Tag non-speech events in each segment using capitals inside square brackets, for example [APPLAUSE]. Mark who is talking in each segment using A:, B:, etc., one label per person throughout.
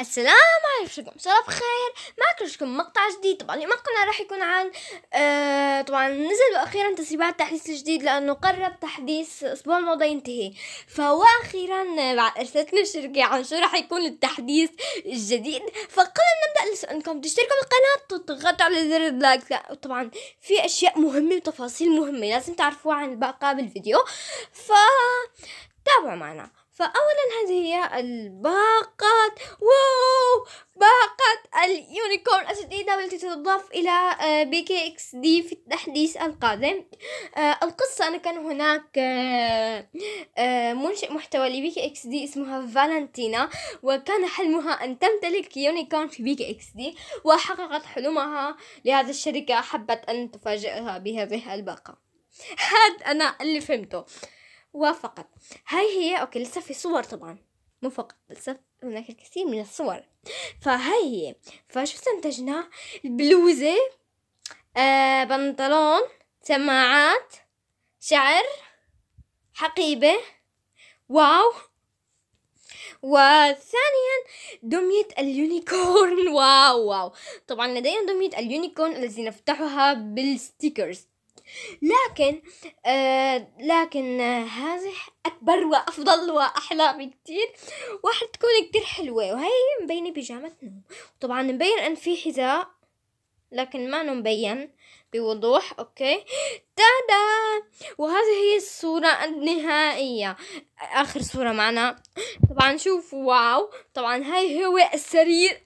A: السلام عليكم صباح بخير معكم مقطع جديد طبعا مقطعنا راح يكون عن آه طبعا نزل اخيرا تسريبات التحديث الجديد لانه قرب تحديث الاسبوع الماضي ينتهي فواخيرا ارسلت لي الشركه عن شو راح يكون التحديث الجديد فقبل نبدا لسألكم تشتركوا بالقناه وتضغطوا على زر اللايك طبعا في اشياء مهمه وتفاصيل مهمه لازم تعرفوها عن الباقه بالفيديو ف تابعوا معنا فأولا هذه هي الباقة واو باقة اليونيكورن الجديدة والتي تضاف إلى آه، بي كي إكس دي في التحديث القادم آه، القصة أنا كان هناك آه، منشئ محتوى لبي كي إكس دي اسمها فالنتينا وكان حلمها أن تمتلك يونيكورن في بي كي إكس دي وحققت حلمها لهذه الشركة حبت أن تفاجئها بهذه الباقة [LAUGHS] هذا أنا اللي فهمته وفقط هاي هي أوكي لسه في صور طبعا مو فقط لسه هناك الكثير من الصور فهاي هي فشو استنتجنا البلوزة آه بنطلون سماعات شعر حقيبة واو وثانيا دمية اليونيكورن [LAUGHS] واو واو طبعا لدينا دمية اليونيكورن التي نفتحها بالستيكرز لكن آه لكن آه هذه أكبر وأفضل وأحلى بكتير وحتكون كتير حلوة وهي مبينة بيجامة طبعا مبين أن في حذاء لكن ما مبين بوضوح أوكي تادا وهذه هي الصورة النهائية آخر صورة معنا طبعا شوف واو طبعا هاي هو السرير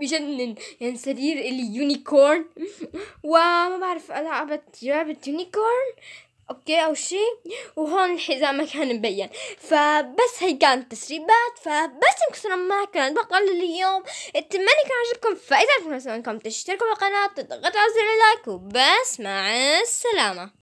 A: بجنن يعني سرير اليونيكورن [LAUGHS] وما بعرف العب لعبة يونيكورن اوكي او شيء وهون الحذاء ما كان مبين فبس هي كانت تسريبات فبس انكسر ما كانت بقل اليوم اتمنى كان عجبكم فاذا عجبكم تشتركوا بالقناة تضغطوا على زر اللايك وبس مع السلامة